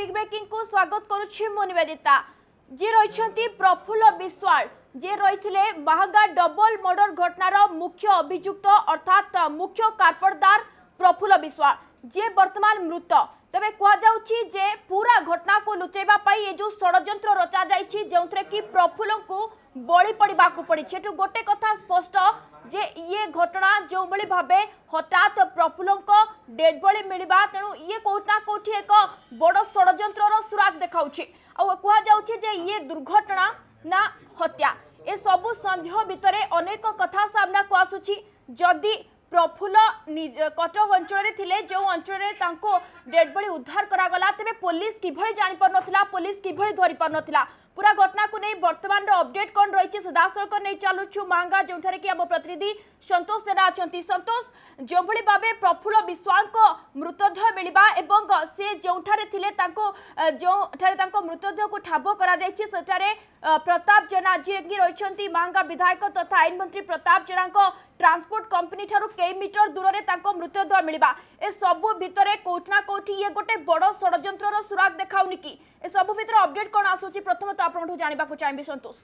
big ବ୍ରେକିଂକୁ ସ୍ୱାଗତ କରୁଛି ମୁଁ ନିବେଦିତା ଯିଏ ରହିଛନ୍ତି ପ୍ରଫୁଲ୍ଲ ବିଶ୍ୱାଳ ଯିଏ ରହିଥିଲେ ବାହାଗା ଡବଲ ମର୍ଡର ଘଟଣାର ମୁଖ୍ୟ ଅଭିଯୁକ୍ତ ଅର୍ଥାତ୍ ମୁଖ୍ୟ କାରପରଦାର ପ୍ରଫୁଲ୍ଲ ବିଶ୍ୱାଳ ଯିଏ ବର୍ତ୍ତମାନ ମୃତ ତେବେ କୁହାଯାଉଛି ଯେ ପୁରା ଘଟଣାକୁ ଲୁଚାଇବା ପାଇଁ ଏ ଯେଉଁ ଷଡ଼ଯନ୍ତ୍ର ରଚାଯାଇଛି ଯେଉଁଥିରେ କି ପ୍ରଫୁଲ୍ଲଙ୍କୁ बड़ी पड़ा पड़े गोटे कथा स्पष्ट जे ये घटना जो भाई भाव हटात प्रफुल्ल को डेड बॉडी मिलवा तेणु ये कौटना कौटी एक बड़ षड़ सुराग देखा कहुचे दुर्घटना ना हत्या ये सब सन्देह भितर अनेक कथा सामना को आसूची जदि प्रफुल्ल कटक अंचल थे जो अंचल डेड बॉडी उद्धार करागला तेज पुलिस किभ जापार पुलिस किभ धरी पार पूरा घटना को नहीं बर्तमान अपडेट कौन रही सीधासख नहीं चलुचु मांगा जो प्रतिनिधि संतोष जेना अच्छा संतोष जो भाव प्रफुल्ल विश्वास मृतदेह मिलवा और से जो जो मृतदेह को ठाब कर प्रताप जेना जी रही मांगा विधायक तथा आईन मंत्री प्रताप जेना ट्रांसपोर्ट कंपनी कई मीटर दूर से मृतदेह मिलवा ए सबू भितर कौटना कौटी ये गोटे बड़ षड़ सुराग देखाऊनि कि सबू भितर अपडेट कौन आसूँ प्रथम तो प्रमुख जाना चाहिए संतोष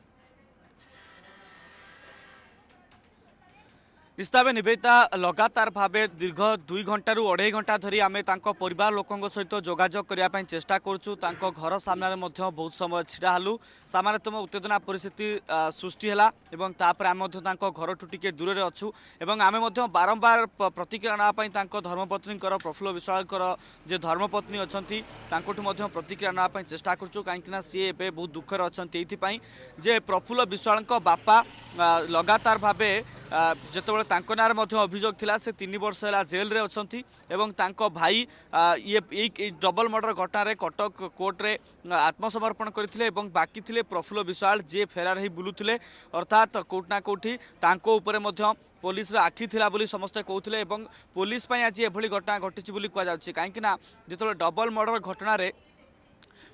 নিস্তাবে নিবেদিতা লগাতার ভাবে দীর্ঘ দুই ঘণ্টার অড়াই ঘণ্টা ধরি আমি তাঁর পরিবার লোক সহিত যোগাযোগ করা চেষ্টা করছু তাঁর ঘর সামনে বহু সময় ছিড়া হলু সামান্যতম উত্তেজনা পরিস্থিতি সৃষ্টি হল এবং তাপরে আমি তাঁর ঘরঠু টিকি দূরে অছু এবং আমি বারম্বার প্রতিক্রিয়া নেওয়া তাঁর ধর্মপত্নী প্রফুল্ল বিশ্বালকর যে ধর্মপত্নী অনেক তাঁঠু প্রতিক্রিয়া নেওয়া চেষ্টা করছু কিনা সি এবে বহু দুঃখের অনেক এইপাই যে প্রফুল্ল বিশ্বাল বাপা লগাতার ভাবে ଯେତେବେଳେ ତାଙ୍କ ନାଁରେ ମଧ୍ୟ ଅଭିଯୋଗ ଥିଲା ସେ ତିନି ବର୍ଷ ହେଲା ଜେଲ୍ରେ ଅଛନ୍ତି ଏବଂ ତାଙ୍କ ଭାଇ ଇଏ ଏଇ ଡବଲ ମର୍ଡର ଘଟଣାରେ କଟକ କୋର୍ଟରେ ଆତ୍ମସମର୍ପଣ କରିଥିଲେ ଏବଂ ବାକି ଥିଲେ ପ୍ରଫୁଲ୍ଲ ବିଶ୍ୱାଳ ଯିଏ ଫେରାର ହେଇ ବୁଲୁଥିଲେ ଅର୍ଥାତ୍ କେଉଁଠି ନା କେଉଁଠି ତାଙ୍କ ଉପରେ ମଧ୍ୟ ପୋଲିସର ଆଖି ଥିଲା ବୋଲି ସମସ୍ତେ କହୁଥିଲେ ଏବଂ ପୋଲିସ ପାଇଁ ଆଜି ଏଭଳି ଘଟଣା ଘଟିଛି ବୋଲି କୁହାଯାଉଛି କାହିଁକିନା ଯେତେବେଳେ ଡବଲ ମର୍ଡର ଘଟଣାରେ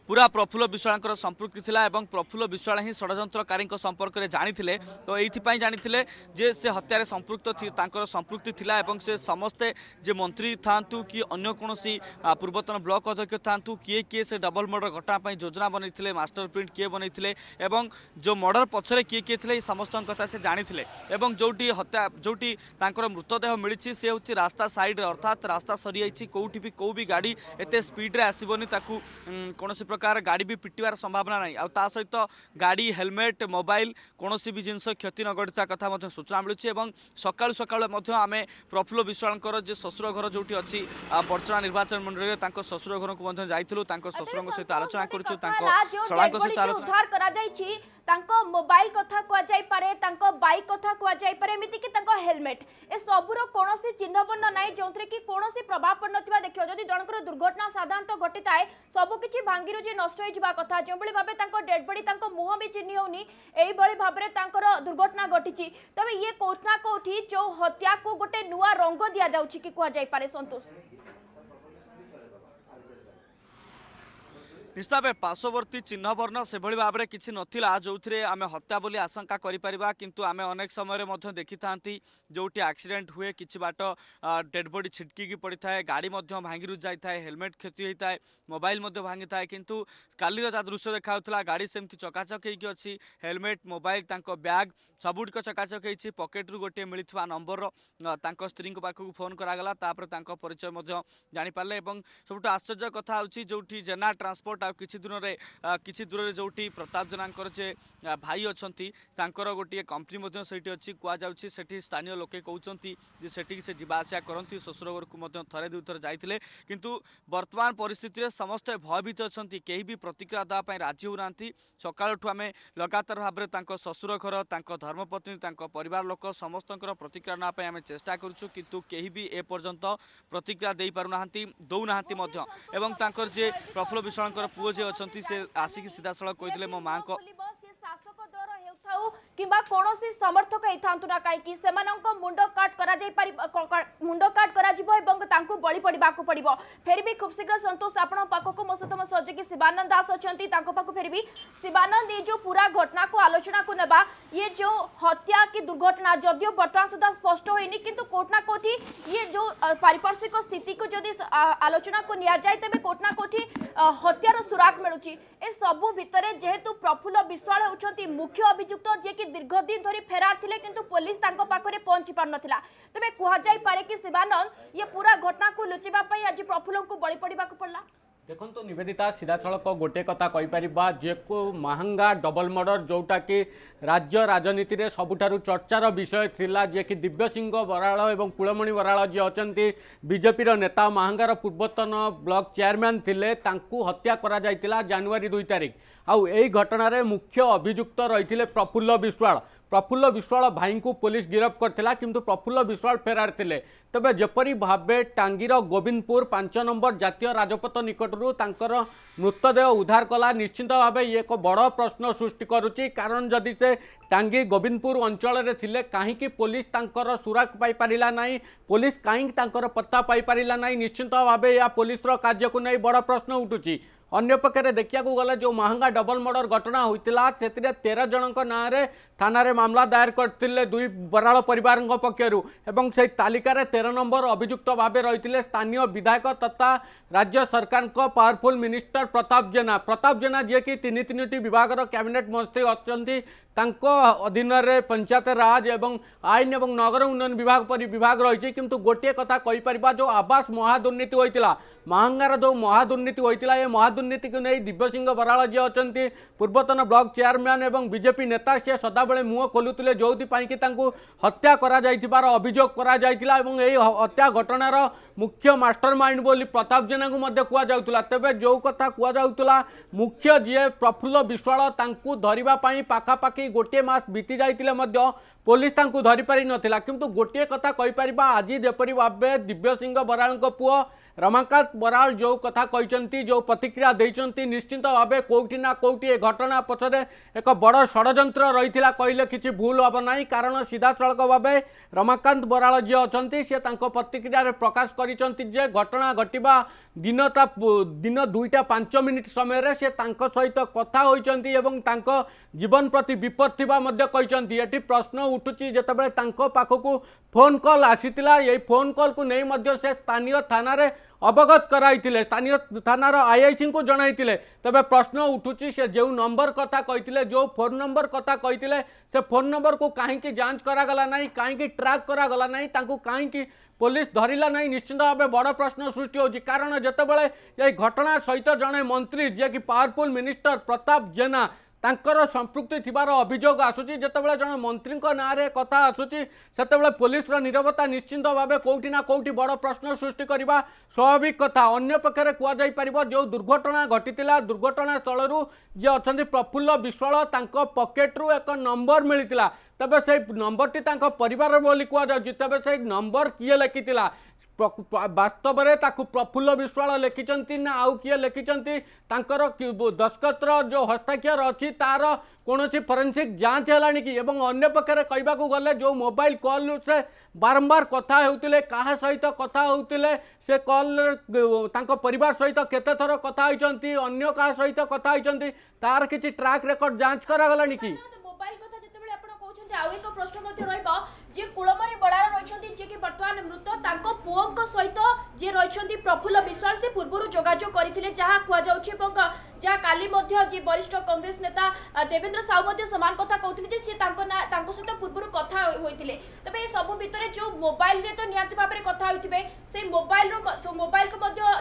পুরা প্রফুল্ল বিশ্বাঙ্কর সম্পৃক্তি লা এবং প্রফুল্ল বিশ্বাল ହିଁ ষড়যন্ত্রকারীଙ୍କ সম্পর্কে জাঁলে তো এইপাই জাঁলে যে সে হত্যার সম্পৃক্ত তাঁর সম্পৃক্তি লা এবং সে সমস্তে যে মন্ত্রী থাকু কি অন্য কোণী পূর্বতন ব্লক অধ্যক্ষ থাকু কি কি সে ডবল মর্ডর ঘটনা যোজনা বনাইলে মাস্টার প্রিন্ট কি বনাইলে এবং যে মর্ডর পছরে কি কি লে এই সমস্ত কথা সে জাঁলে এবং যেটি হত্যা যেটি তাঁর মৃতদেহ মিছে সে হচ্ছে রাস্তা সাইড্রে অর্থাৎ রাস্তা সরি যাই কোটি বি কেউ বি গাড়ি এত স্পিড্রে আসবনি তাকে কোণী ପ୍ରକାର ଗାଡ଼ି ବି ପିଟିବାର ସମ୍ଭାବନା ନାହିଁ ଆଉ ତା ସହିତ ଗାଡ଼ି ହେଲମେଟ୍ ମୋବାଇଲ କୌଣସି ବି ଜିନିଷ କ୍ଷତି ନ ଘଟିଥିବା କଥା ମଧ୍ୟ ସୂଚନା ମିଳୁଛି ଏବଂ ସକାଳୁ ସକାଳୁ ମଧ୍ୟ ଆମେ ପ୍ରଫୁଲ୍ଲ ବିଶ୍ୱାଳଙ୍କର ଯେ ଶ୍ୱଶୁର ଘର ଯେଉଁଠି ଅଛି ପଟଣା ନିର୍ବାଚନ ମଣ୍ଡଳୀରେ ତାଙ୍କ ଶ୍ୱଶୁର ଘରକୁ ମଧ୍ୟ ଯାଇଥିଲୁ ତାଙ୍କ ଶ୍ୱଶୁରଙ୍କ ସହିତ ଆଲୋଚନା କରୁଛୁ ତାଙ୍କ ଶଳାଙ୍କ ସହିତ मोबाइल कथा कहुपे बैक कथा कहुपे एमती हेलमेट ए सबुर कौन चिन्हबर्ण ना जो थे कि कौन प्रभाव पड़ ना देखिए जदि जन दुर्घटना साधारण तो घटी थाए सबकि भांगी रुचि नष्ट कथा जो भाव डेडबडी मुह भी चिन्ह होनी भाव में दुर्घटना घटी तेज ये कौटना कौटी जो हत्या को गोटे नुआ रंग दि जाऊँच कि कहुपे सतोष ନିଶାବେ ପାର୍ଶ୍ୱବର୍ତ୍ତୀ ଚିହ୍ନବର୍ଣ୍ଣ ସେଭଳି ଭାବରେ କିଛି ନଥିଲା ଯେଉଁଥିରେ ଆମେ ହତ୍ୟା ବୋଲି ଆଶଙ୍କା କରିପାରିବା କିନ୍ତୁ ଆମେ ଅନେକ ସମୟରେ ମଧ୍ୟ ଦେଖିଥାନ୍ତି ଯେଉଁଠି ଆକ୍ସିଡେଣ୍ଟ ହୁଏ କିଛି ବାଟ ଡେଡ୍ ବଡି ଛିଟକିକି ପଡ଼ିଥାଏ ଗାଡ଼ି ମଧ୍ୟ ଭାଙ୍ଗିରୁ ଯାଇଥାଏ ହେଲମେଟ୍ କ୍ଷତି ହୋଇଥାଏ ମୋବାଇଲ ମଧ୍ୟ ଭାଙ୍ଗିଥାଏ କିନ୍ତୁ କାଲିର ତା ଦୃଶ୍ୟ ଦେଖାଯାଉଥିଲା ଗାଡ଼ି ସେମିତି ଚକାଚକ ହେଇକି ଅଛି ହେଲମେଟ୍ ମୋବାଇଲ ତାଙ୍କ ବ୍ୟାଗ୍ ସବୁଗୁଡ଼ିକ ଚକାଚକ ହେଇଛି ପକେଟରୁ ଗୋଟିଏ ମିଳିଥିବା ନମ୍ବରର ତାଙ୍କ ସ୍ତ୍ରୀଙ୍କ ପାଖକୁ ଫୋନ୍ କରାଗଲା ତାପରେ ତାଙ୍କ ପରିଚୟ ମଧ୍ୟ ଜାଣିପାରିଲେ ଏବଂ ସବୁଠୁ ଆଶ୍ଚର୍ଯ୍ୟ କଥା ହେଉଛି ଯେଉଁଠି ଜେନା ଟ୍ରାନ୍ସପୋର୍ଟ ନିକଟ ଆଉ କିଛି ଦୂରରେ କିଛି ଦୂରରେ ଯେଉଁଠି ପ୍ରତାପ ଜେନାଙ୍କର ଯେ ଭାଇ ଅଛନ୍ତି ତାଙ୍କର ଗୋଟିଏ କମ୍ପାନୀ ମଧ୍ୟ ସେଇଠି ଅଛି କୁହାଯାଉଛି ସେଠି ସ୍ଥାନୀୟ ଲୋକେ କହୁଛନ୍ତି ଯେ ସେଠିକି ସେ ଯିବା ଆସିବା କରନ୍ତି ଶ୍ୱଶୁର ଘରକୁ ମଧ୍ୟ ଥରେ ଦୁଇଥର ଯାଇଥିଲେ କିନ୍ତୁ ବର୍ତ୍ତମାନ ପରିସ୍ଥିତିରେ ସମସ୍ତେ ଭୟଭୀତ ଅଛନ୍ତି କେହି ବି ପ୍ରତିକ୍ରିୟା ଦେବା ପାଇଁ ରାଜି ହେଉନାହାନ୍ତି ସକାଳଠୁ ଆମେ ଲଗାତାର ଭାବରେ ତାଙ୍କ ଶ୍ୱଶୁର ଘର ତାଙ୍କ ଧର୍ମପତ୍ନୀ ତାଙ୍କ ପରିବାର ଲୋକ ସମସ୍ତଙ୍କର ପ୍ରତିକ୍ରିୟା ନେବା ପାଇଁ ଆମେ ଚେଷ୍ଟା କରୁଛୁ କିନ୍ତୁ କେହି ବି ଏପର୍ଯ୍ୟନ୍ତ ପ୍ରତିକ୍ରିୟା ଦେଇପାରୁନାହାନ୍ତି ଦେଉନାହାନ୍ତି ମଧ୍ୟ ଏବଂ ତାଙ୍କର ଯିଏ ପ୍ରଫୁଲ୍ଲ ବିଶ୍ୱାଳଙ୍କର पूजा असिक सिधासँगले मो मा समर्थक कहीं मुंड काट कर बलि पड़ा पड़ो फेर भी खुब शीघ्र सतोष आप सहयोगी शिवानंद दास अच्छा फेर भी शिवानंद जो पूरा घटना को आलोचना को ना ये जो हत्या कि दुर्घटना जदि बर्तमान सुधा स्पष्ट होनी कौटना कौटी ये जो पारिपार्श्विक स्थित को आलोचना को निजाए तेज कौटना कौटी हत्यार सुराग मिलूँ ए सबू जेहेतु प्रफुल्ल विश्वाल होती मुख्य अभिजुक्त অভিযুক্ত যিনি দীর্ঘদিন ধরে ফেরার লে কিন্তু পুলিশ তাঁর পাখে পৌঁছি পার না তবে কুহযাই পারে কি শিবানন্দ ইয়ে পুরা ঘটনা লুচাইবা আজ প্রফুল্লু বলি পড়া পড়া দেখন্তু নিবেদিতা সিধাসলখ গোটে কথা কইপারিবা যেকু মাহাঙ্গা ডবল মর্ডর যেটাকি রাজ্য রাজনীতিরে সবুঠার চর্চার বিষয় লা যে কি দিব্যসিংহ বরাল এবং কুলমণি বরাল যে অনেক বিজেপির নেতা মাহাঙ্গার পূর্বতন ব্লক চেয়ারম্যান লে তাঁকু হত্যা করা যাইতিলা জানুয়ারি দুই তারিখ आउ यही घटन मुख्य अभियुक्त रही प्रफुल्ल विश्वाल ପ୍ରଫୁଲ୍ଲ ବିଶ୍ୱାଳ ଭାଇଙ୍କୁ ପୋଲିସ ଗିରଫ କରିଥିଲା କିନ୍ତୁ ପ୍ରଫୁଲ୍ଲ ବିଶ୍ୱାଳ ଫେରାର ଥିଲେ ତେବେ ଯେପରି ଭାବେ ଟାଙ୍ଗୀର ଗୋବିନ୍ଦପୁର ପାଞ୍ଚ ନମ୍ବର ଜାତୀୟ ରାଜପଥ ନିକଟରୁ ତାଙ୍କର ମୃତଦେହ ଉଦ୍ଧାର କଲା ନିଶ୍ଚିନ୍ତ ଭାବେ ଇଏ ଏକ ବଡ଼ ପ୍ରଶ୍ନ ସୃଷ୍ଟି କରୁଛି କାରଣ ଯଦି ସେ ଟାଙ୍ଗୀ ଗୋବିନ୍ଦପୁର ଅଞ୍ଚଳରେ ଥିଲେ କାହିଁକି ପୋଲିସ ତାଙ୍କର ସୁରାକ ପାଇପାରିଲା ନାହିଁ ପୋଲିସ କାହିଁକି ତାଙ୍କର ପତ୍ତା ପାଇପାରିଲା ନାହିଁ ନିଶ୍ଚିନ୍ତ ଭାବେ ଏହା ପୋଲିସର କାର୍ଯ୍ୟକୁ ନେଇ ବଡ଼ ପ୍ରଶ୍ନ ଉଠୁଛି अंपक्ष देखा गल जो महंगा डबल मर्डर घटना होता से तेरह जन नाँ थाना मामला दायर करते दुई बराल पर पक्षर एवं से तालिकार तेरह नंबर अभिजुक्त भाव रही है स्थानीय विधायक तथा राज्य सरकार पावरफुल मिनिस्टर प्रताप जेना प्रताप जेना जिकि तीन तीन टी विभाग कैबिनेट मंत्री अच्छा अधीन पंचायत राज आईन और नगर उन्नयन विभाग पर विभाग रही कि गोटे कथा कहीपर जो आवास महादुर्नीति होता महांगार जो महादुर्नीति होता ये महादुर्नीति नहीं दिव्य सिंह बराल जी अच्छा पूर्वतन ब्लक चेयरमैन और बजेपी नेता सी सदा ଯେତେବେଳେ ମୁହଁ ଖୋଲୁଥିଲେ ଯେଉଁଥିପାଇଁକି ତାଙ୍କୁ ହତ୍ୟା କରାଯାଇଥିବାର ଅଭିଯୋଗ କରାଯାଇଥିଲା ଏବଂ ଏହି ହତ୍ୟା ଘଟଣାର ମୁଖ୍ୟ ମାଷ୍ଟର ମାଇଣ୍ଡ ବୋଲି ପ୍ରତାପ ଜେନାଙ୍କୁ ମଧ୍ୟ କୁହାଯାଉଥିଲା ତେବେ ଯେଉଁ କଥା କୁହାଯାଉଥିଲା ମୁଖ୍ୟ ଯିଏ ପ୍ରଫୁଲ୍ଲ ବିଶ୍ୱାଳ ତାଙ୍କୁ ଧରିବା ପାଇଁ ପାଖାପାଖି ଗୋଟିଏ ମାସ ବିତି ଯାଇଥିଲେ ମଧ୍ୟ ପୋଲିସ ତାଙ୍କୁ ଧରିପାରିନଥିଲା କିନ୍ତୁ ଗୋଟିଏ କଥା କହିପାରିବା ଆଜି ଯେପରି ଭାବେ ଦିବ୍ୟସିଂହ ବରାଳଙ୍କ ପୁଅ ରମାକାନ୍ତ ବରାଳ ଯେଉଁ କଥା କହିଛନ୍ତି ଯେଉଁ ପ୍ରତିକ୍ରିୟା ଦେଇଛନ୍ତି ନିଶ୍ଚିନ୍ତ ଭାବେ କେଉଁଠି ନା କେଉଁଠି ଏ ଘଟଣା ପଛରେ ଏକ ବଡ଼ ଷଡ଼ଯନ୍ତ୍ର ରହିଥିଲା କହିଲେ କିଛି ଭୁଲ ହେବ ନାହିଁ କାରଣ ସିଧାସଳଖ ଭାବେ ରମାକାନ୍ତ ବରାଳ ଯିଏ ଅଛନ୍ତି ସେ ତାଙ୍କ ପ୍ରତିକ୍ରିୟାରେ ପ୍ରକାଶ କରିଛନ୍ତି ଯେ ଘଟଣା ଘଟିବା ଦିନ ତା ଦିନ ଦୁଇଟା ପାଞ୍ଚ ମିନିଟ୍ ସମୟରେ ସେ ତାଙ୍କ ସହିତ କଥା ହୋଇଛନ୍ତି ଏବଂ ତାଙ୍କ ଜୀବନ ପ୍ରତି ବିପଦ ଥିବା ମଧ୍ୟ କହିଛନ୍ତି ଏଠି ପ୍ରଶ୍ନ ଉଠୁଛି ଯେତେବେଳେ ତାଙ୍କ ପାଖକୁ ଫୋନ୍ କଲ୍ ଆସିଥିଲା ଏଇ ଫୋନ୍ କଲ୍କୁ ନେଇ ମଧ୍ୟ ସେ ସ୍ଥାନୀୟ ଥାନାରେ अवगत कराई स्थानीय आई आईआईसी को जन तेज प्रश्न उठू से जो नंबर कथा कही जो फोन नंबर कथा कही से फोन नंबर को कहीं जांच कराला ना कहीं ट्राक कराला ना कहीं पुलिस धरला ना निश्चिंत भाव बड़ प्रश्न सृष्टि हो कारण ये घटना सहित जड़े मंत्री जी कि पावरफुल मिनिस्टर प्रताप जेना ତାଙ୍କର ସମ୍ପୃକ୍ତି ଥିବାର ଅଭିଯୋଗ ଆସୁଛି ଯେତେବେଳେ ଜଣେ ମନ୍ତ୍ରୀଙ୍କ ନାଁରେ କଥା ଆସୁଛି ସେତେବେଳେ ପୋଲିସର ନିରବତା ନିଶ୍ଚିନ୍ତ ଭାବେ କେଉଁଠି ନା କେଉଁଠି ବଡ଼ ପ୍ରଶ୍ନ ସୃଷ୍ଟି କରିବା ସ୍ୱାଭାବିକ କଥା ଅନ୍ୟପକ୍ଷରେ କୁହାଯାଇପାରିବ ଯେଉଁ ଦୁର୍ଘଟଣା ଘଟିଥିଲା ଦୁର୍ଘଟଣାସ୍ଥଳରୁ ଯିଏ ଅଛନ୍ତି ପ୍ରଫୁଲ୍ଲ ବିଶ୍ୱାଳ ତାଙ୍କ ପକେଟ୍ରୁ ଏକ ନମ୍ବର ମିଳିଥିଲା ତେବେ ସେଇ ନମ୍ବରଟି ତାଙ୍କ ପରିବାର ବୋଲି କୁହାଯାଉଛି ତେବେ ସେଇ ନମ୍ବର କିଏ ଲେଖିଥିଲା ବାସ୍ତବରେ ତାକୁ ପ୍ରଫୁଲ୍ଲ ବିଶ୍ୱାଳ ଲେଖିଛନ୍ତି ନା ଆଉ କିଏ ଲେଖିଛନ୍ତି ତାଙ୍କର ଦସ୍ତଖତର ଯେଉଁ ହସ୍ତାକ୍ଷର ଅଛି ତାର କୌଣସି ଫରେନ୍ସିକ୍ ଯାଞ୍ଚ ହେଲାଣି କି ଏବଂ ଅନ୍ୟ ପକ୍ଷରେ କହିବାକୁ ଗଲେ ଯେଉଁ ମୋବାଇଲ କଲ୍ରୁ ସେ ବାରମ୍ବାର କଥା ହେଉଥିଲେ କାହା ସହିତ କଥା ହେଉଥିଲେ ସେ କଲ୍ରେ ତାଙ୍କ ପରିବାର ସହିତ କେତେ ଥର କଥା ହୋଇଛନ୍ତି ଅନ୍ୟ କାହା ସହିତ କଥା ହୋଇଛନ୍ତି ତାର କିଛି ଟ୍ରାକ୍ ରେକର୍ଡ ଯାଞ୍ଚ କରାଗଲାଣି କି ମୋବାଇଲ তেমনি আউ এক প্রশ্ন রহব যে কুলমণি বড়ার রয়েছেন যে কি বর্তমান মৃত তাঙ্ক পুঙ্ক সহিত যে রয়েছেন প্রফুল্ল বিশ্বাস সে পূর্বর যোগাযোগ করে যা কুযাচ্ছে এবং যা কালি মধ্য যে বরিষ্ঠ কংগ্রেস নেতা দেবেন্দ্র সাউ মধ্যে সমান কথা কৌলে যে সে তাঙ্ক সহিত পূর্বর কথা হয়েছে তবে এই সবু ভিতরে যে মোবাইলে তো নিহতি ভাবে কথা হয়েছে সেই মোবাইল মোবাইল কু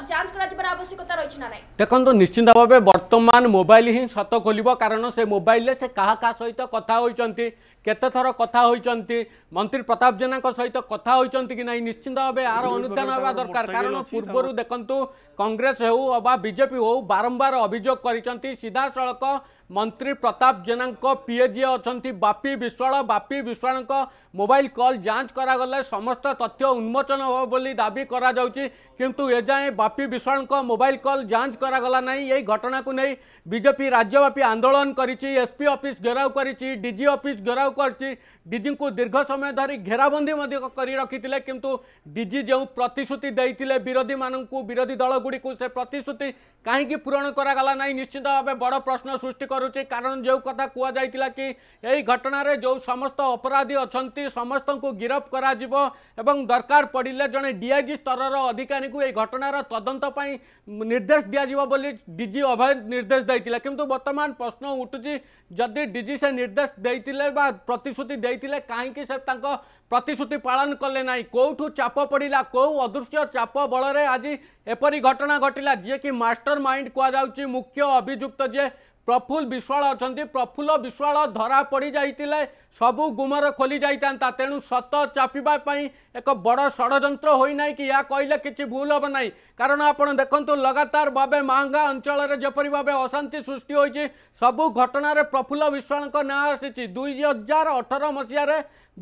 যাঞ্চ করা আবশ্যকতা রয়েছে না দেখুন নিশ্চিন্ত ভাবে বর্তমান মোবাইল ହିଁ ସତ ଖୋଲିବ କାରଣ ସେ ମୋବାଇଲରେ ସେ କାହା କାହା ସହିତ କଥା ହୋଇଛନ୍ତି କେତେ ଥର କଥା ହୋଇଛନ୍ତି ମନ୍ତ୍ରୀ ପ୍ରତାପ ଜେନାଙ୍କ ସହିତ କଥା ହୋଇଛନ୍ତି କି ନାହିଁ ନିଶ୍ଚିନ୍ତ ଭାବେ ଏହାର ଅନୁଧ୍ୟାନ ହେବା ଦରକାର କାରଣ ପୂର୍ବରୁ ଦେଖନ୍ତୁ କଂଗ୍ରେସ ହେଉ ଅବା ବିଜେପି ହେଉ ବାରମ୍ବାର ଅଭିଯୋଗ କରିଛନ୍ତି ସିଧାସଳଖ मंत्री प्रताप जेना पीएजी अच्छा बापी विश्वाल बापी विश्वाल मोबाइल कॉल जांच करा कराला समस्त तथ्य उन्मोचन हो बोली दाबी करा कराऊँगी किंतु एजाए बापी विश्वाल मोबाइल कॉल जांच करा गला नहीं यही घटना को नहीं बीजेपी राज्यव्यापी आंदोलन करी एसपी ऑफिस घेराव कर डी अफिस् घेराव कर डीजी को दीर्घ समय धरी घेराबंदी कर रखी थे किंतु डी जो प्रतिश्रुति विरोधी मानू विरोधी दलगुड़ी से प्रतिश्रुति कहीं पूरण कराला निश्चित भाव बड़ प्रश्न सृष्टि करुच्ची कारण जो कथा कह कि यही घटन जो समस्त अपराधी अच्छा समस्त को गिरफ्त कर दरकार पड़े जन डीआईजी स्तर अधिकारी को यह घटनार तदंतपी निर्देश दिज्व अभय निर्देश देते कि बर्तमान प्रश्न उठू जदि डी से निर्देश देते प्रतिश्रुति दे जाइले कहीं प्रतिश्रुति पालन कले कौ चाप पड़ा कौ अदृश्य चाप बल आज एपरी घटना घटला जी कि मास्टर माइंड कहु मुख्य अभिजुक्त जी प्रफुल्ल विश्वाल अच्छा प्रफुल्ल विश्वाल धरा पड़ जाते সবু গুমর খোলি যাই তেণু সত চাপিবা এক বড় ষড়যন্ত্র হয়ে না কি ইয়া কহিলে কিছু ভুল হব না কারণ আপনার দেখুন লগাতার ভাবে মাহঙ্গা অঞ্চলের যেপরি ভাবে অশান্তি সৃষ্টি হয়েছে সবু ঘটনার প্রফুল্ল বিশ্বাল না আসিছি দুই হাজার অঠর মশিয়ার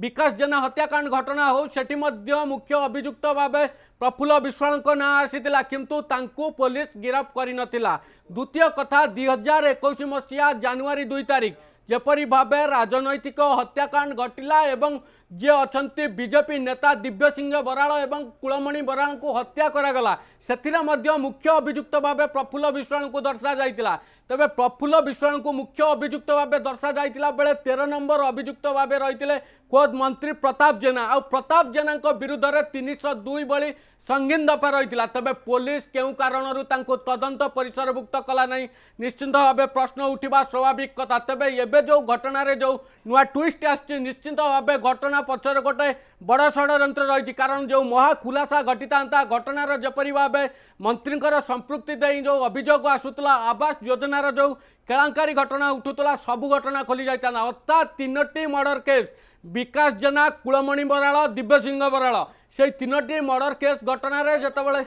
বিকাশ জেনা হত্যাকাণ্ড ঘটনা হোক সেটি মধ্য মুখ্য অভিযুক্ত ভাবে প্রফুল্ল বিশ্বাল না আসিলা কিন্তু তাঁকু পুলিশ গিরফ করে নথিলা দ্বিতীয় কথা দুই হাজার একুশ মশিয়া জানুয়ারি দুই তারিখ जपरी भाव राजनैतिक हत्याकांड घटला एवं जे अच्छा बीजेपी नेता दिव्य सिंह बराल और कूलमणि बराल को हत्या करागला से मुख्य अभिजुक्त भाव प्रफुल्ल विश्वाल को दर्शा जाता तेरे प्रफुल्ल विश्वाल को मुख्य अभिजुक्त भाव दर्शा जाता बेले तेरह नंबर अभिजुक्त भाव रही खोद मंत्री प्रताप जेना आ प्रताप जेना विरुद्ध तीन सौ दुई भाई ସଙ୍ଗୀନ ଦଫା ରହିଥିଲା ତେବେ ପୋଲିସ କେଉଁ କାରଣରୁ ତାଙ୍କୁ ତଦନ୍ତ ପରିସରଭୁକ୍ତ କଲା ନାହିଁ ନିଶ୍ଚିନ୍ତ ଭାବେ ପ୍ରଶ୍ନ ଉଠିବା ସ୍ୱାଭାବିକ କଥା ତେବେ ଏବେ ଯେଉଁ ଘଟଣାରେ ଯେଉଁ ନୂଆ ଟ୍ୱିଷ୍ଟ ଆସିଛି ନିଶ୍ଚିନ୍ତ ଭାବେ ଘଟଣା ପଛରେ ଗୋଟିଏ ବଡ଼ ଷଡ଼ଯନ୍ତ୍ର ରହିଛି କାରଣ ଯେଉଁ ମହା ଖୁଲାସା ଘଟିଥାନ୍ତା ଘଟଣାର ଯେପରି ଭାବେ ମନ୍ତ୍ରୀଙ୍କର ସମ୍ପୃକ୍ତି ଦେଇ ଯେଉଁ ଅଭିଯୋଗ ଆସୁଥିଲା ଆବାସ ଯୋଜନାର ଯେଉଁ କେଳାଙ୍କାରୀ ଘଟଣା ଉଠୁଥିଲା ସବୁ ଘଟଣା ଖୋଲି ଯାଇଥାନ୍ତା ଅର୍ଥାତ୍ ତିନୋଟି ମର୍ଡ଼ର କେସ୍ ବିକାଶ ଜେନା କୁଳମଣି ବରାଳ ଦିବ୍ୟସିଂହ ବରାଳ সেই তিনোটি মর্ডর কেস ঘটনার যেতবে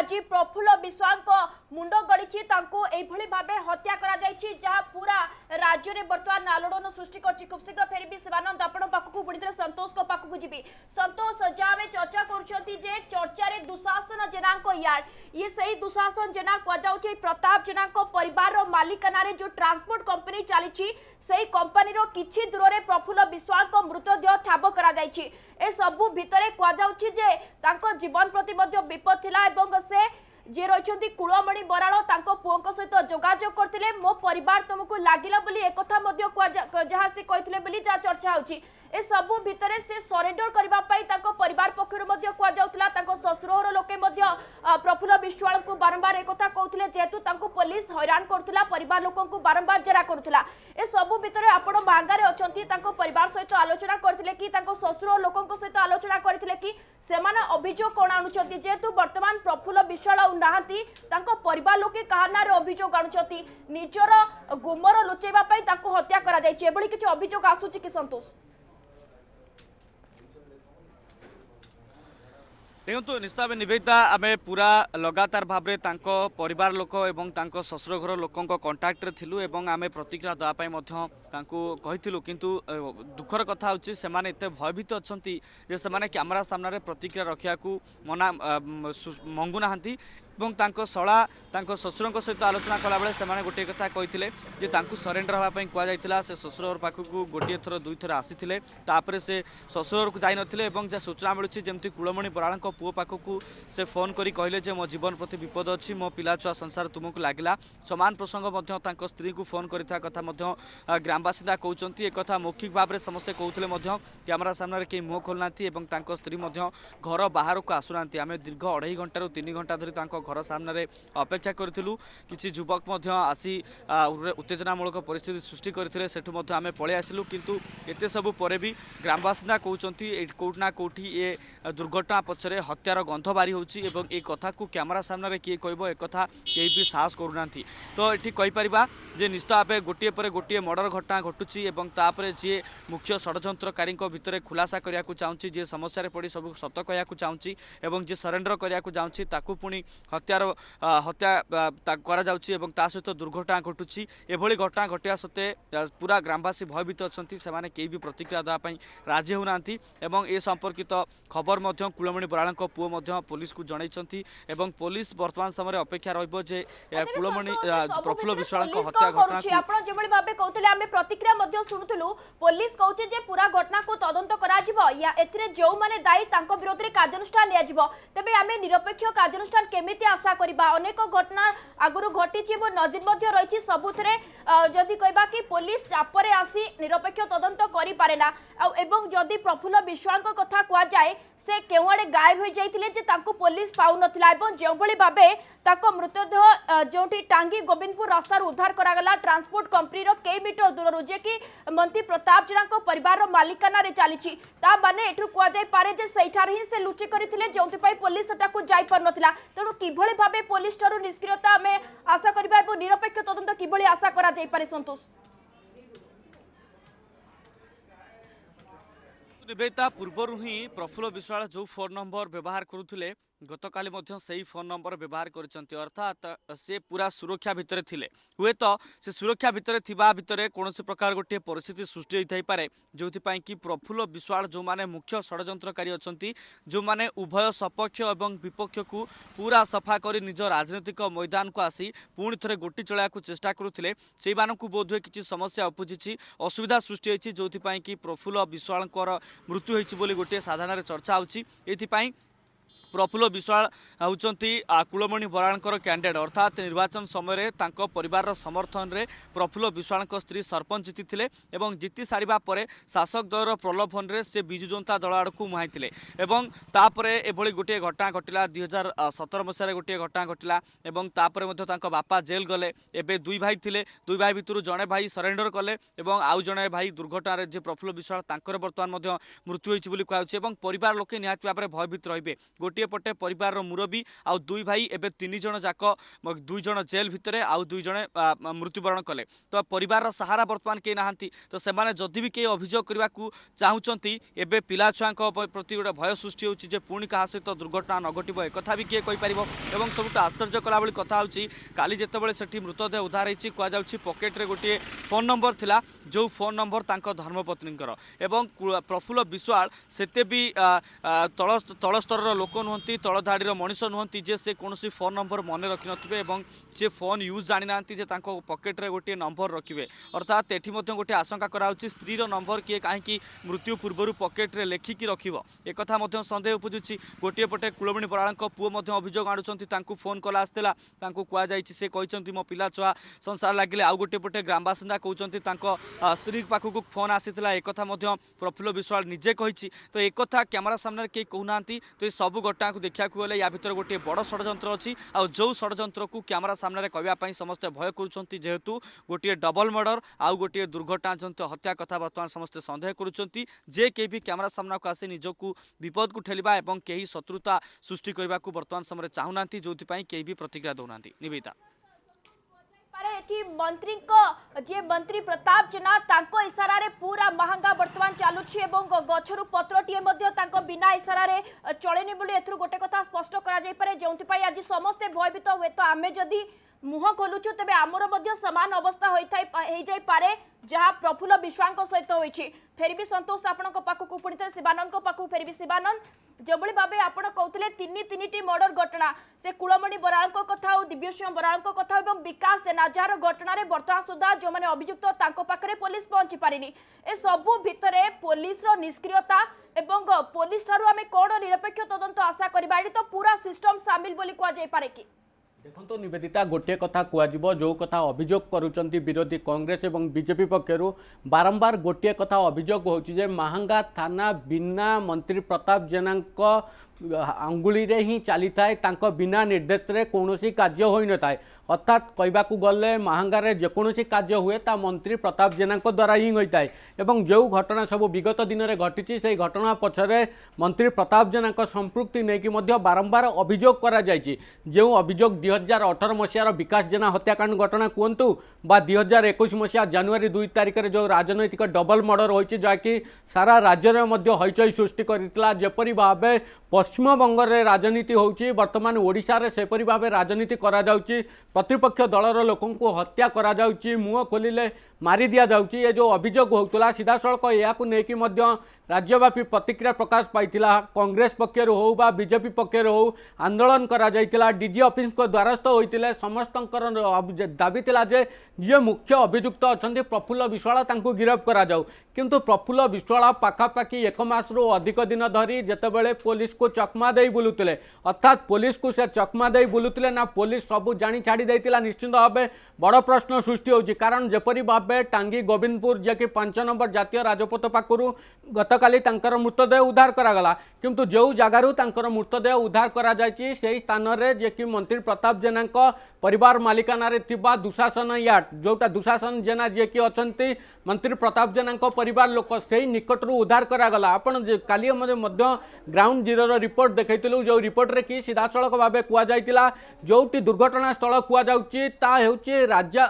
আজ প্রফুল্ল বিশ্বাঙ্ক মুন্ড গড়িছি তাঁকু এইভাবে ভাবে হত্যা করা যাইছি যা পুরা রাজ্যরে বর্তমান আলোড়ন সৃষ্টি করছি খুব শীঘ্র ফেরিবি শিবানন্দ আপনার পাখক পুড়ি সন্তোষ পাখক যাবি সন্তোষ যা আমি চর্চা করছেন যে यार ये सही दुशासन जेना कहुचे प्रताप जेना पर मालिकानारे जो ट्रांसपोर्ट कंपनी चली সেই কোম্পানির কিছু দূরে প্রফুল্ল বিশ্বাঙ্ক মৃতদেহ ঠাব করা যাইছি এসবু ভিতরে কুযাচ্ছে যে তাঁর জীবন প্রতি বিপদ লা এবং সে যে রয়েছেন কূলমণি বরাল তাঁর পুঙ্ সহ যোগাযোগ করলে মো পরিবার তুমি লাগিলা বলে একথা যা সে কে বলে যা চর্চা হচ্ছে এসবু ভিতরে সে সরেন্ডর করা পরিবার পক্ষ কুযাওয়া তাঁর শ্বশুরঘর লোকে প্রফুল্ল বিশ্বাল বারম্বার একথা কৌলে যেহেতু তাঁর পুলিশ হইরাণ করুলা পরিবার লোক বারম্বার জেরা করুলা এসবু ভিতরে আপনার ভাঙ্গারে অনেক তাঁর পরিবার সহ আলোচনা করে কি তাঁর শ্বশুর লোক সহ আলোচনা করে কি সে অভিযোগ কোণ আনুচার যেহেতু বর্তমান প্রফুল্ল বিশ্বাল আউ না তাঁর পরিবার লোকে কাহা নাঁরে অভিযোগ আনুচার নিজের গুমর লুচাইবা তাঁর হত্যা করা যাই এভাবে কিছু অভিযোগ আসুচি কি সন্তোষ দেখুন নিষ্ঠা নিবেদিতা আমি পুরা লগাতার ভাবে তাঁক পরিবার লোক এবং তাঁক শ্বশুর ঘর লোক কন্টাক্টরে লু এবং আমি প্রতিক্রিয়া দেওয়া মধ্য তাঁকু কিন্তু দুঃখর কথা হচ্ছে সে এত ভয়ভীত অনেক যে সে ক্যামেরা সামনে প্রতিক্রিয়া রাখা মনা মঙ্গু না ଏବଂ ତାଙ୍କ ଶଳା ତାଙ୍କ ଶ୍ୱଶୁରଙ୍କ ସହିତ ଆଲୋଚନା କଲାବେଳେ ସେମାନେ ଗୋଟିଏ କଥା କହିଥିଲେ ଯେ ତାଙ୍କୁ ସରେଣ୍ଡର ହେବା ପାଇଁ କୁହାଯାଇଥିଲା ସେ ଶ୍ୱଶୁର ପାଖକୁ ଗୋଟିଏ ଥର ଦୁଇଥର ଆସିଥିଲେ ତାପରେ ସେ ଶ୍ୱଶୁରକୁ ଯାଇନଥିଲେ ଏବଂ ଯାହା ସୂଚନା ମିଳୁଛି ଯେମିତି କୁଳମଣି ବରାଳଙ୍କ ପୁଅ ପାଖକୁ ସେ ଫୋନ୍ କରି କହିଲେ ଯେ ମୋ ଜୀବନ ପ୍ରତି ବିପଦ ଅଛି ମୋ ପିଲାଛୁଆ ସଂସାର ତୁମକୁ ଲାଗିଲା ସମାନ ପ୍ରସଙ୍ଗ ମଧ୍ୟ ତାଙ୍କ ସ୍ତ୍ରୀକୁ ଫୋନ୍ କରିଥିବା କଥା ମଧ୍ୟ ଗ୍ରାମବାସିନ୍ଦା କହୁଛନ୍ତି ଏକଥା ମୌଖିକ ଭାବରେ ସମସ୍ତେ କହୁଥିଲେ ମଧ୍ୟ କ୍ୟାମେରା ସାମ୍ନାରେ କେହି ମୁହଁ ଖୋଲୁନାହାନ୍ତି ଏବଂ ତାଙ୍କ ସ୍ତ୍ରୀ ମଧ୍ୟ ଘର ବାହାରକୁ ଆସୁନାହାନ୍ତି ଆମେ ଦୀର୍ଘ ଅଢ଼େଇ ଘଣ୍ଟାରୁ ତିନି ଘଣ୍ଟା ଧରି ତାଙ୍କ ঘর সামনে অপেক্ষা করে কিছু যুবক আসি উত্তেজনামূলক পরিস্থিতি সৃষ্টি করে সেঠু আমি পড়ে আসলু কিন্তু এতে সবু পরে বি গ্রামবাসিন্দা কৌন কোটি না কোটি এ দুর্ঘটনা পছরে হত্যার গন্ধ বারি হচ্ছে এবং এই কথা ক্যামেরা সামনে কি কহব একথা কেউ বি সাহস করু না তো এটি কইপার যে নিশ্চিত ভাবে গোটিয়ে পরে গোটিয়ে মর্ডর ঘটনা ঘটুছি এবং তাপরে যে মুখ্য ষড়যন্ত্রকারী ভিতরে খুলাসা করা চাহুছি যে সমস্যার পড়ি সব সত করা চাহুছি এবং যে সরেন্ডর করা চাহুছি তাকে পুঁ হত্যার হত্যা କରାଯାଉଛି ଏବଂ ତା ସହିତ ଦୁର୍ଘଟଣା ଘଟୁଛି ଏଭଳି ଘଟଣା ଘଟିବା ସତ୍ତ୍ୱେ ପୁରା ଗ୍ରାମବାସୀ ଭୟଭୀତ ଅଛନ୍ତି ସେମାନେ କେହି ବି ପ୍ରତିକ୍ରିୟା ଦେବା ପାଇଁ ରାଜି ହେଉନାହାନ୍ତି ଏବଂ ଏ ସମ୍ପର୍କିତ ଖବର ମଧ୍ୟ କୁଳମଣି ବରାଳଙ୍କ ପୁଅ ମଧ୍ୟ ପୋଲିସକୁ ଜଣାଇଛନ୍ତି ଏବଂ ପୋଲିସ ବର୍ତ୍ତମାନ ସମୟରେ ଅପେକ୍ଷା ରହିବ ଯେ କୁଳମଣି ପ୍ରଫୁଲ୍ଲ ବିଶ୍ୱାଳଙ୍କ ହତ୍ୟା ଘଟଣା ଆପଣ ଯେଭଳି ଭାବେ କହୁଥିଲେ ଆମେ ପ୍ରତିକ୍ରିୟା ମଧ୍ୟ ଶୁଣୁଥିଲୁ ପୋଲିସ କହୁଛି ଯେ ପୁରା ଘଟଣାକୁ ତଦନ୍ତ କରାଯିବ ଏଥିରେ ଯେଉଁମାନେ ଦାୟୀ ତାଙ୍କ ବିରୋଧରେ କାର୍ଯ୍ୟାନୁଷ୍ଠାନ ନିଆଯିବ ତେବେ ଆମେ ନିରପେକ୍ଷ କାର୍ଯ୍ୟାନୁଷ୍ଠାନ କେମିତି আশা করা অনেক ঘটনা আগর ঘটিছে এবং নজির মধ্যে রয়েছে সবুথে যদি কহবা কি পুলিশ চাপরে আসি নিরপেক্ষ তদন্ত করে পে না এবং যদি প্রফুল্ল বিশ্বাঙ্ কথা কুযায় সে কেউআড়ে গায়েব হয়ে যাই যে তাঁকু পুলিশ পাও নথিলা এবং যেভাবে ভাবে তাঁক মৃতদেহ যেটি টাঙ্গি গোবিন্দপুর রাস্তার উদ্ধার করাগলা ট্রান্সপোর্ট কম্পানির কেই মিটর দূরর যে কি মন্ত্রী প্রতাপ জেলাঙ্ পরিবার মালিকানারে চালিছি তা মানে এঠু কুযাই পারে যে সেইঠার হি সে লুচি করে যেপাই পুলিশ সেটা যাইপার নথিলা তেণু কিভাবে ভাবে পুলিশ ঠার নিষ্ক্রিয়তা আমি আশা করা এবং নিরপেক্ষ তদন্ত কিভাবে আশা করা যাইপারে সন্তোষ ନିବେଦିତା ପୂର୍ବରୁ ହିଁ ପ୍ରଫୁଲ୍ଲ ବିଶ୍ୱାଳ ଯେଉଁ ଫୋନ୍ ନମ୍ବର ବ୍ୟବହାର କରୁଥିଲେ ଗତକାଲି ମଧ୍ୟ ସେହି ଫୋନ୍ ନମ୍ବର ବ୍ୟବହାର କରିଛନ୍ତି ଅର୍ଥାତ୍ ସେ ପୁରା ସୁରକ୍ଷା ଭିତରେ ଥିଲେ ହୁଏତ ସେ ସୁରକ୍ଷା ଭିତରେ ଥିବା ଭିତରେ କୌଣସି ପ୍ରକାର ଗୋଟିଏ ପରିସ୍ଥିତି ସୃଷ୍ଟି ହୋଇଥାଇପାରେ ଯେଉଁଥିପାଇଁ କି ପ୍ରଫୁଲ୍ଲ ବିଶ୍ୱାଳ ଯେଉଁମାନେ ମୁଖ୍ୟ ଷଡ଼ଯନ୍ତ୍ରକାରୀ ଅଛନ୍ତି ଯେଉଁମାନେ ଉଭୟ ସପକ୍ଷ ଏବଂ ବିପକ୍ଷକୁ ପୁରା ସଫା କରି ନିଜ ରାଜନୈତିକ ମଇଦାନକୁ ଆସି ପୁଣି ଥରେ ଗୋଟି ଚଳାଇବାକୁ ଚେଷ୍ଟା କରୁଥିଲେ ସେହିମାନଙ୍କୁ ବୋଧହୁଏ କିଛି ସମସ୍ୟା ଉପୁଜିଛି ଅସୁବିଧା ସୃଷ୍ଟି ହୋଇଛି ଯେଉଁଥିପାଇଁ କି ପ୍ରଫୁଲ୍ଲ ବିଶ୍ୱାଳଙ୍କର ମୃତ୍ୟୁ ହୋଇଛି ବୋଲି ଗୋଟିଏ ସାଧାରଣରେ ଚର୍ଚ୍ଚା ହେଉଛି ଏଥିପାଇଁ ପ୍ରଫୁଲ୍ଲ ବିଶ୍ୱାଳ ହେଉଛନ୍ତି କୁଳମଣି ବରାଳଙ୍କର କ୍ୟାଣ୍ଡିଡେଟ୍ ଅର୍ଥାତ୍ ନିର୍ବାଚନ ସମୟରେ ତାଙ୍କ ପରିବାରର ସମର୍ଥନରେ ପ୍ରଫୁଲ୍ଲ ବିଶ୍ୱାଳଙ୍କ ସ୍ତ୍ରୀ ସରପଞ୍ଚ ଜିତିଥିଲେ ଏବଂ ଜିତି ସାରିବା ପରେ ଶାସକ ଦଳର ପ୍ରଲୋଭନରେ ସେ ବିଜୁ ଜନତା ଦଳ ଆଡ଼କୁ ମୁହାଁଇଥିଲେ ଏବଂ ତାପରେ ଏଭଳି ଗୋଟିଏ ଘଟଣା ଘଟିଲା ଦୁଇ ହଜାର ସତର ମସିହାରେ ଗୋଟିଏ ଘଟଣା ଘଟିଲା ଏବଂ ତାପରେ ମଧ୍ୟ ତାଙ୍କ ବାପା ଜେଲ୍ ଗଲେ ଏବେ ଦୁଇ ଭାଇ ଥିଲେ ଦୁଇ ଭାଇ ଭିତରୁ ଜଣେ ଭାଇ ସରେଣ୍ଡର କଲେ ଏବଂ ଆଉ ଜଣେ ଭାଇ ଦୁର୍ଘଟଣାରେ ଯିଏ ପ୍ରଫୁଲ୍ଲ ବିଶ୍ୱାଳ ତାଙ୍କର ବର୍ତ୍ତମାନ ମଧ୍ୟ ମୃତ୍ୟୁ ହୋଇଛି ବୋଲି କୁହାଯାଉଛି ଏବଂ ପରିବାର ଲୋକେ ନିହାତି ଭାବରେ ଭୟଭୀତ ରହିବେ ଗୋଟିଏ ପଟେ ପରିବାରର ମୁରବୀ ଆଉ ଦୁଇ ଭାଇ ଏବେ ତିନି ଜଣ ଯାକ ଦୁଇ ଜଣ ଜେଲ୍ ଭିତରେ ଆଉ ଦୁଇ ଜଣେ ମୃତ୍ୟୁବରଣ କଲେ ତ ପରିବାରର ସାହାରା ବର୍ତ୍ତମାନ କେହି ନାହାନ୍ତି ତ ସେମାନେ ଯଦି ବି କେହି ଅଭିଯୋଗ କରିବାକୁ ଚାହୁଁଛନ୍ତି ଏବେ ପିଲାଛୁଆଙ୍କ ପ୍ରତି ଗୋଟେ ଭୟ ସୃଷ୍ଟି ହେଉଛି ଯେ ପୁଣି କାହା ସହିତ ଦୁର୍ଘଟଣା ନ ଘଟିବ ଏକଥା ବି କିଏ କହିପାରିବ ଏବଂ ସବୁଠୁ ଆଶ୍ଚର୍ଯ୍ୟ କଲାଭଳି କଥା ହେଉଛି କାଲି ଯେତେବେଳେ ସେଠି ମୃତଦେହ ଉଦ୍ଧାର ହୋଇଛି କୁହାଯାଉଛି ପକେଟରେ ଗୋଟିଏ ଫୋନ୍ ନମ୍ବର ଥିଲା ଯେଉଁ ଫୋନ୍ ନମ୍ବର ତାଙ୍କ ଧର୍ମପତ୍ନୀଙ୍କର ଏବଂ ପ୍ରଫୁଲ୍ଲ ବିଶ୍ୱାଳ ସେତେ ବି ତଳ ତଳ ସ୍ତରର ଲୋକ নুহতি তলধাড়ির মনিষ নুহতি যে সে কোণী ফোন নম্বর মনে রখিনথিবে এবং যে ফোন ইউজ জাঁ না যে তাঁর পকেটরে গোটিয়ে নম্বর রখিবে অর্থাৎ এটি মধ্যে গোটিয়ে আশঙ্কা করা হচ্ছে স্ত্রীর নম্বর কিয়ে কাহি মৃত্যু পূর্বর পকেটরে লেখিকি রখিব একথা মধ্যে সন্দেহ উপুজুছি গোটিয়ে পটে কুলমণি বরাড় পুয় মধ্যে অভিযোগ আনুচান তাঁকু ফোন কলা আসছিলা তাঁকু কুযাইছি সে কিন্তু মো পিলা ছুয়া সংসার লাগিলে আউ গোটিয়ে পটে গ্রামবাসিন্দা কৌন তাঁক স্ত্রী পাখক ফোন আসিলা একথা মধ্যে প্রফুল্ল বিশ্বাল নিজে কী তো একথা ক্যামেরা সামনে কে কু না তো এ সবু ঘটনা घटनाको देखाएको हो या भितर गोटे बड षड्यन्त्र अझ आउँ जो षड्यन्त्रको क्यमेरा सामन समस्त भय भयकु जेहेतु गोटे डबल मर्डर आउँ गोटे दुर्घटना जन हत्या कथामान समस्त सन्देह गर्ुन्छ जे केही वि क्यमेरा सामनाको आसि निजको विपदको ठेला ए केही शत्रुता सृष्टि बर्तमान समय चाहना जो केही भी प्रतिक्रिया देउन निबिता मंत्री जी मंत्री प्रताप जेना इशारा पूरा महंगा बर्तमान चलुची गु पत्र टीए बिना इशारा चलेनी बोली गोटे कथा स्पष्ट करें जो आज समस्ते भयभीत हुए तो आम जदिना মুহ খোলুছু তবে আমার মধ্যে সমান অবস্থা হয়ে যাই পারে যা প্রফুল্ল বিশ্বাঙ্ক সহিত হয়েছে ফেরবি সন্তোষ আপনার পাখক পুঁ থাকে শিবানন্দ পাখক ফেরবি শিবানন্দ যেভাবে ভাবে আপনার কৌলে তিন তিনটি মর্ডর ঘটনা সে কুলমণি বরাল কথা ও দিব্যসিংহ বরাল কথা এবং বিকাশ জেনা যার ঘটনার বর্তমান সুদ্ধা যে অভিযুক্ত তাঁর পাখে পুলিশ পৌঁছি পারিনি এসবু ভিতরে পুলিশর নিষ্ক্রিয়তা এবং পুলিশ ঠার আমি কোণ নিরপেক্ষ তদন্ত আশা করা এটি তো পুরা সিষ্টম সামিল বলে কুয়া যাই পারে কি দেখন্তু নিবেদিতা গোটিয়ে কথা কুহযিব যে কথা অভিযোগ করুচার বিরোধী কংগ্রেস এবং বিজেপি পক্ষর বারম্বার গোটিয়ে কথা অভিযোগ হচ্ছে যে মাহাঙ্গা থানা বিনা মন্ত্রী প্রতাপ জেনা আঙ্গুড়ি হি চাল থাকে বিনা নির্দেশে কৌশি কার্য হয়ে নথায় অর্থাৎ কহবাকু গলে মাহাঙ্গারে যেকোনসি কার্য হুয়ে তা মন্ত্রী প্রতাপ জেনাঙ্ক দ্বারা হিং হয়ে এবং যে ঘটনা সব বিগত দিনের ঘটিছে সেই ঘটনা পছরে মন্ত্রী প্রতাপ জেনাঙ্ক সম্পৃক্তি নেই বারম্বার অভিযোগ করা যাই যে অভিযোগ দুই হাজার অঠর মশিয়ার বিকাশ জেনা হত্যাকাণ্ড ঘটনা কুহতু বা দুই হাজার একুশ মশিয়া জানুয়ারি দুই তারিখের যে রাজনৈতিক ডবল মর্ডর হয়েছে যা সারা রাজ্যের মধ্যে হইচই সৃষ্টি করেছিল যেপরি ভাবে পশ্চিমবঙ্গের রাজনীতি হচ্ছে বর্তমান ওড়শার সেপরি ভাবে রাজনীতি করা যাচ্ছে ପ୍ରତିପକ୍ଷ ଦଳର ଲୋକଙ୍କୁ ହତ୍ୟା କରାଯାଉଛି ମୁହଁ ଖୋଲିଲେ मारि दि जाऊँगी ये जो अभोग हो सीधा सड़क या को लेकिन राज्यव्यापी प्रतिक्रिया प्रकाश पाई कंग्रेस पक्षर हो बीजेपी पक्षर हो आंदोलन करफिस् द्वारस्थ हो समस्त दाबी था जे मुख्य अभिजुक्त अच्छा प्रफुल्ल विश्वाला गिरफ्त कराऊ कि प्रफुल्ल विश्वाला पखापाखि एक मसू अधिक दिन धरी जितेबले पुलिस को चकमा दे बुलूते अर्थात पुलिस को से चकमा दे बुलूते ना पुलिस सब जाणी छाड़ी निश्चिंत भाव बड़ प्रश्न सृष्टि होपरी भाव नब्बे टांगी गोविंदपुर जे कि पांच नंबर जातीय राजपथ पाखु गतकाली तर मृतदेह उद्धार कराला किंतु जो जगार मृतदेह उद्धार कर स्थान जे कि मंत्री प्रताप जेना પરિવાર માલિકાના રહેવા દુશાસન યાર્ડ ଯେଉଁଟା ଦୁଶାସନ ଜେନା ଯିଏକି ଅଛନ୍ତି ମନ୍ତ୍ରୀ ପ୍ରତାପ ଜେନାଙ୍କ ପରିବାର ଲୋକ ସେଇ ନିକଟରୁ ଉଦ୍ଧାର କରାଗଲା ଆପଣ କାଲି ମଧ୍ୟ ଗ୍ରାଉଣ୍ଡ ଜିରୋର ରିପୋର୍ଟ ଦେଖାଇଥିଲୁ ଯେଉଁ ରିପୋର୍ଟରେ କି ସିଧାସଳଖ ଭାବେ କୁହାଯାଇଥିଲା ଯେଉଁଟି ଦୁର୍ଘଟଣା ସ୍ଥଳ କୁହାଯାଉଛି ତାହା ହେଉଛି ରାଜା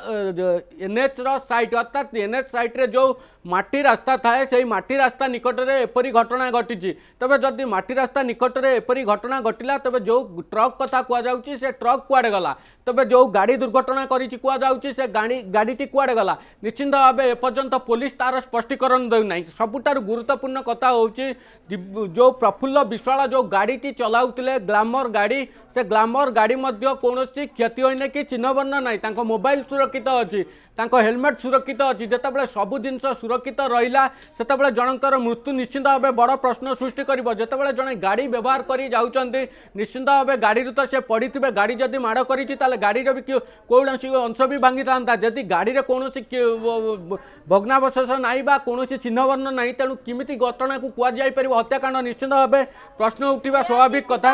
ଏନ୍ଏଚ୍ର ସାଇଟ୍ ଅର୍ଥାତ୍ ଏନ୍ଏଚ୍ ସାଇଟ୍ରେ ଯେଉଁ মাটি রাস্তা থাকে সেই মাটি রাস্তা নিকটরে এপরি ঘটনা ঘটিছে তবে যদি মাটি রাস্তা নিকটরে এপরি ঘটনা ঘটিলা তবে যে ট্রক কথা কুযাচ্ছে সে ট্রক কুয়াড়ে গলা তবে যে গাড়ি দুর্ঘটনা করেছে কুযাচ্ছে সে গাড়ি গাড়িটি কুয়াড়ে গলা নিশ্চিন্ত ভাবে এপর্যন্ত পুলিশ তার স্পষ্টীকরণ দেউনাই সবুঠার গুরুত্বপূর্ণ কথা হচ্ছে যে প্রফুল্ল বিশ্বাল যে গাড়িটি চলাউলে গ্লামর গাড়ি সে গ্লামর গাড়ি মধ্যে কৌশি ক্ষতি হয়ে নাকি চিহ্নবর্ণ নাই তাঁর মোবাইল সুরক্ষিত অ ତାଙ୍କ ହେଲମେଟ୍ ସୁରକ୍ଷିତ ଅଛି ଯେତେବେଳେ ସବୁ ଜିନିଷ ସୁରକ୍ଷିତ ରହିଲା ସେତେବେଳେ ଜଣଙ୍କର ମୃତ୍ୟୁ ନିଶ୍ଚିନ୍ତ ଭାବେ ବଡ଼ ପ୍ରଶ୍ନ ସୃଷ୍ଟି କରିବ ଯେତେବେଳେ ଜଣେ ଗାଡ଼ି ବ୍ୟବହାର କରି ଯାଉଛନ୍ତି ନିଶ୍ଚିନ୍ତ ଭାବେ ଗାଡ଼ିରୁ ତ ସେ ପଡ଼ିଥିବେ ଗାଡ଼ି ଯଦି ମାଡ଼ କରିଛି ତାହେଲେ ଗାଡ଼ିର ବି କୌଣସି ଅଂଶ ବି ଭାଙ୍ଗିଥାନ୍ତା ଯଦି ଗାଡ଼ିରେ କୌଣସି ଭଗ୍ନାବଶେଷ ନାହିଁ ବା କୌଣସି ଚିହ୍ନବର୍ଣ୍ଣ ନାହିଁ ତେଣୁ କେମିତି ଘଟଣାକୁ କୁହାଯାଇପାରିବ ହତ୍ୟାକାଣ୍ଡ ନିଶ୍ଚିନ୍ତ ଭାବେ ପ୍ରଶ୍ନ ଉଠିବା ସ୍ୱାଭାବିକ କଥା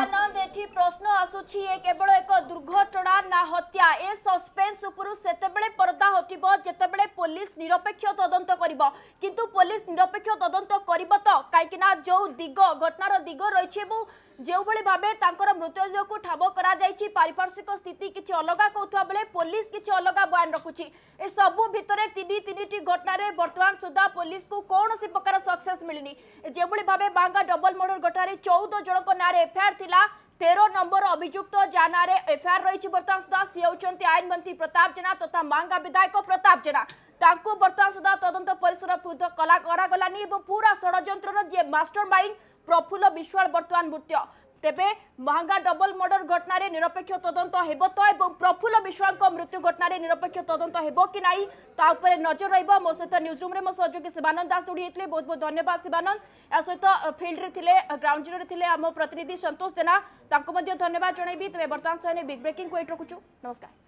এটি প্রশ্ন আসুছি এ কেবল এক দুর্ঘটনা না হত্যা এ সসপেন্স উপর সেতবে পর্দা হটিব যেতবে পুলিশ নিরপেক্ষ তদন্ত করিব কিন্তু পুলিশ নিরপেক্ষ তদন্ত করিব তো কাইকি না যে দিগ ঘটনার দিগ রয়েছে এবং যেভাবে ভাবে তাঁর মৃতদেহক ঠাব করা যাইছি পারিপার্শ্বিক স্থিতি কিছু অলগা কৌথা বেড়ে পুলিশ কিছু অলগা বয়ান রাখুছি এসবু ভিতরে তিন তিনটি ঘটনার বর্তমান সুদ্ধা পুলিশ কু কৌশি প্রকার সকসেস মিলিনি যেভাবে ভাবে বাঙ্গা ডবল মর্ডর ঘটনার চৌদ জনক নাঁরে এফআইআর লা তেরো নম্বর অভিযুক্ত জানারে এফআইআর রয়েছে বর্তমান সুদ্ধা সি হচ্ছেন আইনমন্ত্রী প্রতাপ জেনা তথা মাঙ্গা বিধায়ক প্রতাপ জেনা তাঁকু বর্তমান সুদ্ধা তদন্ত পরিসর পৃথক করা করাগলানি এবং পুরা ষড়যন্ত্রর যে মাস্টর মাইন্ড প্রফুল্ল বিশ্বাল বর্তমান মৃত্যু ତେବେ ମହାଙ୍ଗା ଡବଲ ମର୍ଡର ଘଟଣାରେ ନିରପେକ୍ଷ ତଦନ୍ତ ହେବ ତ ଏବଂ ପ୍ରଫୁଲ୍ଲ ମିଶ୍ରାଙ୍କ ମୃତ୍ୟୁ ଘଟଣାରେ ନିରପେକ୍ଷ ତଦନ୍ତ ହେବ କି ନାହିଁ ତା ଉପରେ ନଜର ରହିବ ମୋ ସହିତ ନ୍ୟୁଜ୍ ରୁମ୍ରେ ମୋ ସହଯୋଗୀ ଶିବାନନ୍ଦ ଦାସ ଯୋଡ଼ି ହେଇଥିଲେ ବହୁତ ବହୁତ ଧନ୍ୟବାଦ ଶିବାନନ୍ଦ ଏହା ସହିତ ଫିଲ୍ଡରେ ଥିଲେ ଗ୍ରାଉଣ୍ଡ ଜିରୋରେ ଥିଲେ ଆମ ପ୍ରତିନିଧି ସନ୍ତୋଷ ଜେନା ତାଙ୍କୁ ମଧ୍ୟ ଧନ୍ୟବାଦ ଜଣାଇବି ତେବେ ବର୍ତ୍ତମାନ ସମୟରେ ବିଗ୍ ବ୍ରେକିଂକୁ ଏଇଠି ରଖୁଛୁ ନମସ୍କାର